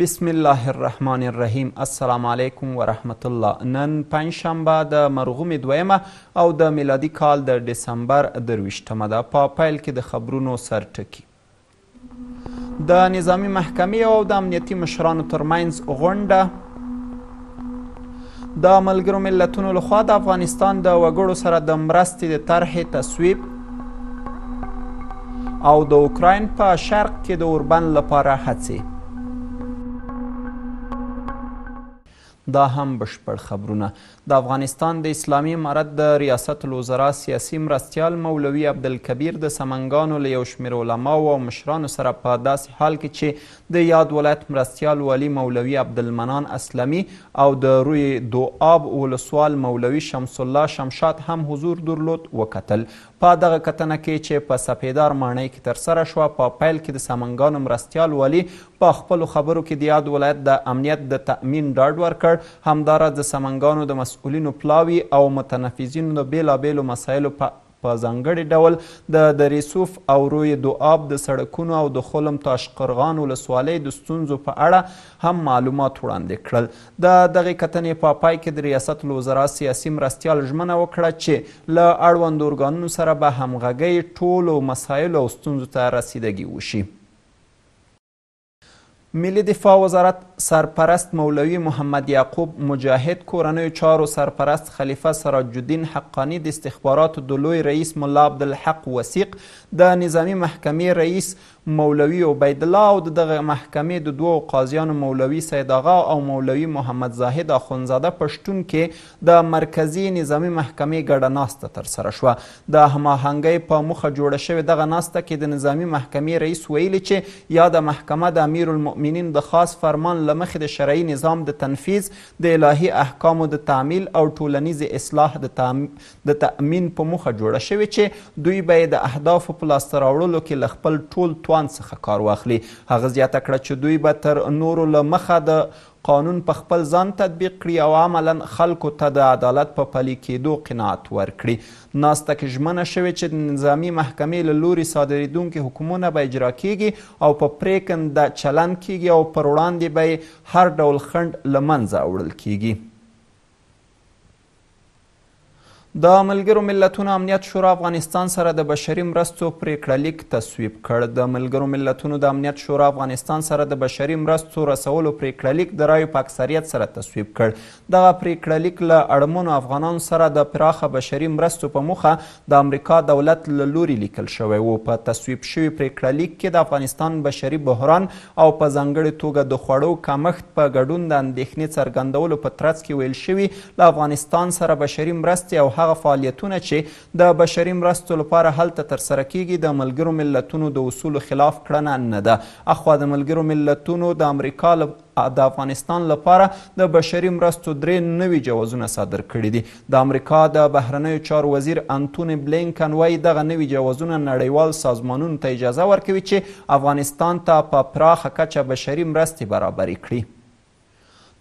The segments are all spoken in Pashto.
بسم الله الرحمن الرحیم السلام علیکم و رحمت الله نن پنجشنبه د مرغوم دویمه او د میلادي کال د دسمبر درویشتمه ده په پیل کې د خبرونو سرټکي د نظامی محکمې او د امنیتي مشرانو ترمنځ غونډه د ملګرو ملتونو لخوا د افغانستان د وګړو سره د مرستې د طرحې تصویب او د اوکراین په شرق کې د اوربند لپاره هڅې دا هم بشپړ خبرونه د افغانستان د اسلامي امارت د ریاست الوزرا سیاسي مرستیال مولوي عبدالکبیر د سمنګانو له یو شمېر علماو او مشرانو سره په داسې حال کې چې د یاد ولایت مرستیال والي مولوي عبدالمنان اسلمي او د روی دوآب ولسوال مولوي شمس الله شمشاد هم حضور درلود وکتل په دغه کتنه کې چې په سپیدار ماڼۍ کې ترسره شوه په پا پیل کې د سمنګانو مرستیال والي په خپلو خبرو کې د یاد ولایت د امنیت د تأمین ډاډ ورکړ کړ همداراز د سمنګانو د مسؤلینو پلاوي او متنفذینو د بیلابیلو مسایلو په په ځانګړي ډول د دریسوف او روی دواب د سړکونو او د خلم تاشقرغان ولسوالۍ د ستونزو په اړه هم معلومات وړاندې کړل د دغې کتنې په پا پای کې د ریاست الوزرا سیاسي مرستیال ژمنه وکړه چې له اړوندو ارګانونو سره به همغږۍ ټولو مسایلو او ستونزو ته رسیدګي وشي ملي دفاع وزارت سرپرست مولوی محمد یعقوب مجاهد کورنیو چارو سرپرست خلیفه سراج الدین حقانی د استخباراتو د لوی رئیس ملا عبدالحق وسیق د نظامی محکمې رئیس مولوی عبیدالله او دغه محکمې د دوو قاضیانو مولوی سید آغا او مولوی محمد زاهد اخوندزاده پښتون کې د مرکزی نظامی محکمې ګډه ناسته ترسره شوه د هماهنګۍ په موخه جوړه شوې دغه ناسته کې د نظامی محکمې رئیس ویلي چې یا د محکمه د امیر المؤمنین مؤمنین د خاص فرمان له مخې د شرعي نظام د تنفیذ د الهي احکامو د تعمیل او ټولنیز اصلاح د تأمین په موخه جوړه شوې چې دوی به د اهدافو په لاسته راوړلو کې له خپل ټول توان څخه کار واخلي هغه زیاته کړه چې دوی به تر نورو له مخه د قانون په خپل ځان تطبیق کړي او عملا خلکو ته د عدالت په پلي کېدو قناعت ورکړي ناسته کې ژمنه شوې چې د نظامي محکمې له لوري صادرېدونکي حکمونه به اجرا کیږي او په پریکنده چلند کیږي او پر وړاندې به هر ډول خنډ له منځه وړل کیږي د ملګرو ملتونو امنیت شورا افغانستان سره د بشري مرستو پریکړه لیک تصویب کړ د ملګرو ملتونو د امنیت شورا افغانستان سره د بشري مرستو رسولو پریکړه لیک د رایو په اکثریت سره تصویب کړ دغه پریکړه لیک له اړمنو افغانانو سره د پراخه بشري مرستو په موخه د امریکا دولت له لوري لیکل شوی و په تصویب شوي پریکړه لیک کې د افغانستان بشري بحران او په ځانګړې توګه د خوړو کمښت په ګډون د اندېښنې څرګندولو په ترڅ کې ویل شوي له افغانستان سره بشري مرستې او هغه فعالیتونه چې د بشري مرستو لپاره هلته ترسره کیږي د ملګرو ملتونو د اصولو خلاف کړنه نه ده اخوا د ملګرو ملتونو د امریکا د افغانستان لپاره د بشري مرستو درې نوي جوازونه صادر کړي دي د امریکا د بهرنیو چارو وزیر انټونی بلینکن وایي دغه نوي جوازونه نړیوال سازمانونو ته اجازه ورکوي چې افغانستان ته په پراخه کچه بشري مرستې برابرې کړي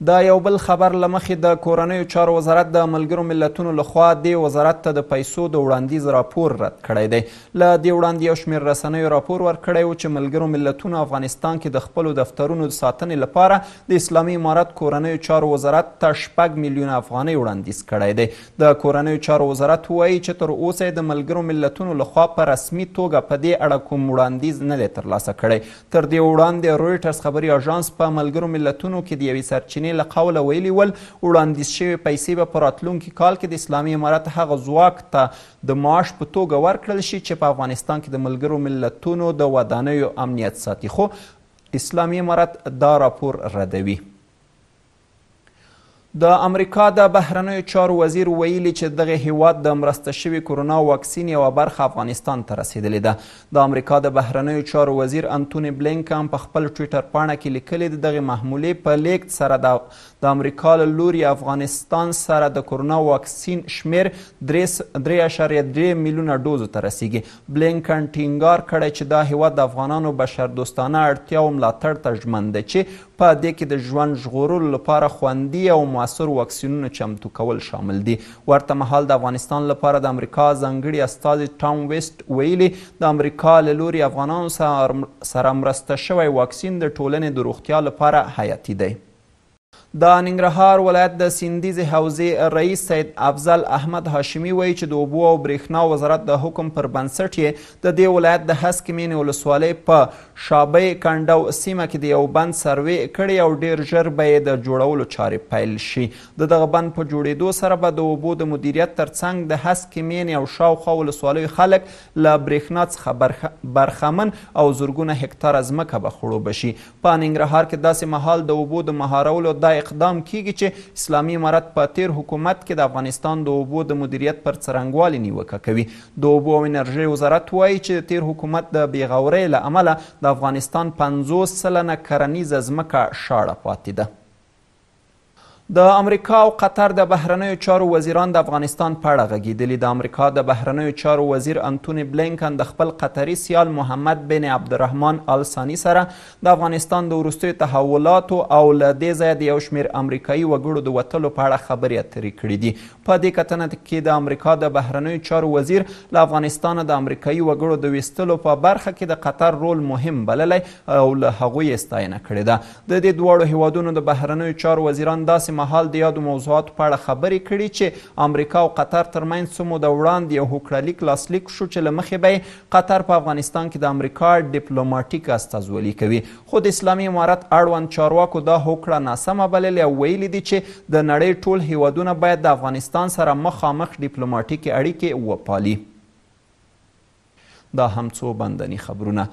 د یو بل خبر لمخې د کورنیو چارو وزارت د ملګرو ملتونو لخوا د وزارت ته د پیسو د وړاندیز راپور رد کړی دی له دې وړاندې یو شمېر رسنیو راپور ورکړی و چې ملګرو ملتونو افغانستان کې د خپلو دفترونو د ساتنې لپاره د اسلامي امارت کورنیو چارو وزارت ته شپږ میلیونه افغانۍ وړاندیز کړی دی د کورنیو چارو وزارت وایي چې تر اوسه د ملګرو ملتونو لخوا په رسمي توګه په دې اړه کوم وړاندیز نه دی ترلاسه کړی تر دې وړاندې رویټرز خبري آژانس په ملګرو ملتونو کې د یوې سرچینې محکمې له قوله ویلي ول وړاندیز شوې پیسې به په راتلونکي کال کې د اسلامي امارت هغه ځواک ته د معاش په توګه ورکړل شي چې په افغانستان کې د ملګرو ملتونو د ودانیو امنیت ساتي خو اسلامي امارت دا راپور ردوي د امریکا د بهرنیو چارو وزیر ویلي چې دغه هیواد د مرسته شوي کرونا واکسین یوه برخه افغانستان ته رسیدلې ده د امریکا د بهرنیو چارو وزیر انتونی بلینکم په خپل ټویټر پاڼه کې لیکلي د دغې محمولې په لیږد سره د امریکا له لوري افغانستان سره د کرونا واکسین شمیر درې اعشاریه درې میلیونه ډوزو ته رسیږي بلینکن ټینګار کړی چې دا هیواد د افغانانو بشردوستانه اړتیاو ملاتړ ته ژمن ده چې په دې کې د ژوند ژغورلو لپاره خوندي او موثر واکسینونه چمتو کول شامل دي ورته مهال د افغانستان لپاره د امریکا ځانګړي استازي ټام ویسټ ویلي د امریکا له لوري افغانانو سره مرسته شوی واکسین د ټولنې د روغتیا لپاره حیاتي دی د ننګرهار ولایت د سیندیز حوزې رئیس سید افضل احمد هاشمي وایي چې د اوبو او برېښنا وزارت د حکم پر بنسټ یې د دې ولایت د هسکې مینې ولسوالۍ په شابۍ کنډو سیمه کې د یو بند سروې کړی او ډیر ژر به یې د جوړولو چارې پیل شي د دغه بند په جوړېدو سره به د اوبو د مدیریت ترڅنګ د هسکې مینې او شاوخوا ولسوالیو خلک له برېښنا څخه برخمن او زرګونه هکتاره ځمکه به خړوبه شي په ننګرهار کې داسې مهال د اوبو د مهارولو دا اقدام کیږي چې اسلامي امارت په تیر حکومت کې د افغانستان د اوبو د مدیریت پر څرنګوالي نیوکه کوي د اوبو او انرژۍ وزارت وایي چې تیر حکومت د بېغورۍ له امله د افغانستان پنځوس سلنه کرنیزه ځمکه شاړه پاتې ده د امریکا او قطر د بهرنیو چارو وزیران د افغانستان په اړه غږیدلي د امریکا د بهرنیو چارو وزیر انتونی بلینکن د خپل قطري سیال محمد بن عبدالرحمن آل ثاني سره د افغانستان د وروستیو تحولاتو او له دې ځایه د یو شمیر امریکایي وګړو د وتلو په اړه خبرې اترې کړي دي په دې کتنه کې د امریکا د بهرنیو چارو وزیر له افغانستانه د امریکایي وګړو د ویستلو په برخه کې د قطر رول مهم بللی او له هغوی یې ستاینه کړې ده د دې دواړو هیوادونو د بهرنیو چارو وزیران داسې داسې مهال د یادو موضوعاتو په اړه خبرې کړي چې امریکا او قطر ترمنځ څه موده وړاندې یو هوکړلیک لاسلیک شو چې له مخې به قطر په افغانستان کې د امریکا ډیپلوماټیک استازولي کوي خو د اسلامي امارت اړوند چارواکو دا هوکړه ناسمه بللې او ویلي دي چې د نړۍ ټول هیوادونه باید د افغانستان سره مخامخ ډیپلوماټیکې اړیکې وپالي دا هم څو بندني خبرونه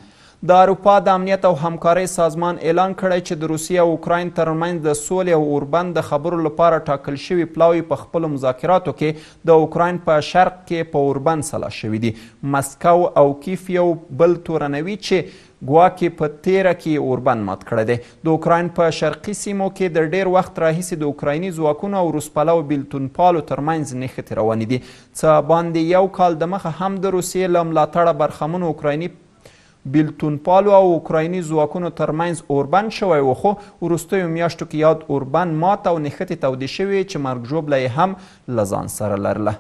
د اروپا د امنیت او همکارۍ سازمان اعلان کړی چې د روسیې او اوکراین ترمنځ د سولې او اوربند د خبرو لپاره ټاکل شوي پلاوی په خپلو مذاکراتو کې د اوکراین په شرق کې په اوربند سلا شوي دي مسکو او کیف یو بل تورنوي چې ګواکې په تیره کې اوربند مات کړی دی د اوکراین په شرقي سیمو کې د ډیر وخت راهیسې د اوکرایني ځواکونو او روسپلو بیلتونپالو ترمنځ نښتې روانې دي څه باندې یو کال دمخه هم د روسیې له ملاتړه برخمنو اوکرایني بیلتونپالو او اوکرایني ځواکونو ترمنځ اوربند شوی و خو وروستیو میاشتو کې یاد اوربند ماته او نښتې تودې شوې چې مرګ ژوبله یې هم له ځان سره لرله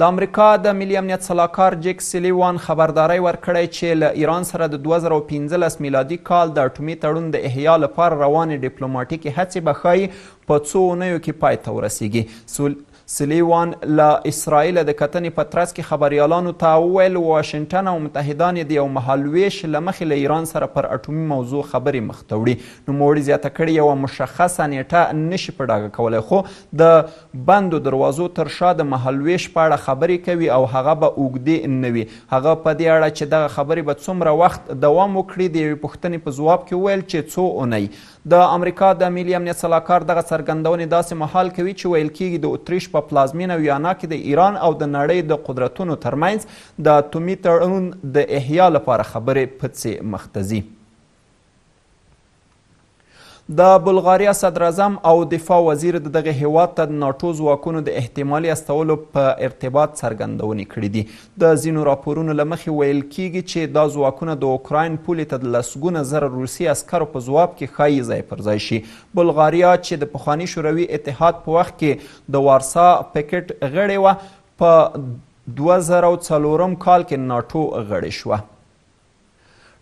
د امریکا د ملي امنیت سلاکار جیک سلیوان خبرداري ورکړی چې له ایران سره د 2015 میلادي کال د اټومي تړون د احیا لپاره روانې ډیپلوماټیکې هڅې به ښایي په څو اونیو کې پای ته ورسیږي سلیوان له اسرائیل د کتنې په ترڅ کې خبریالانو ته وویل واشنګټن او متحدان د یو مهالویش له مخې له ایران سره پر اټومي موضوع خبرې مخته وړي نوموړي زیاته کړې یوه مشخصه نیټه نشي په ډاګه کولی خو د بندو دروازو تر شا د مهالویش په اړه خبرې کوي او هغه به اوږدې نه وي هغه په دې اړه چې دغه خبرې به څومره وخت دوام وکړي د یوې پوښتنې په ځواب کې وویل چې څو اونۍ د امریکا د ملي امنیت سلاکار دغه څرګندونې داسې مهال کوي چې ویل کېږي د اتریش په پلازمینه ویانا کې د ایران او د نړۍ د قدرتونو ترمنځ د اتومي تړون د احیا لپاره خبرې پڅې مخ ته ځي د بلغاریا صدراعظم او دفاع وزیر د دغه هیواد ته د ناټو ځواکونو د احتمالي استولو په ارتباط څرګندونې کړې دي د ځینو راپورونو له مخې ویل کیږي چې دا ځواکونه د اوکراین پولې ته د لسګونه زره روسي عسکرو په ځواب کې ښایي ځای پر ځای شي بلغاریا چې د پخواني شوروي اتحاد په وخت کې د وارسا پیکټ غړې وه په 2004 کال کې ناټو غړې شوه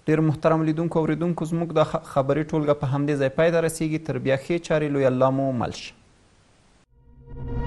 ډیر محترم لیدونکو او اوریدونکو زموږ د خبري ټولګه په همدې ځای پای ته رسیږي تر بیا ښې چارې لوی الله مو مل شي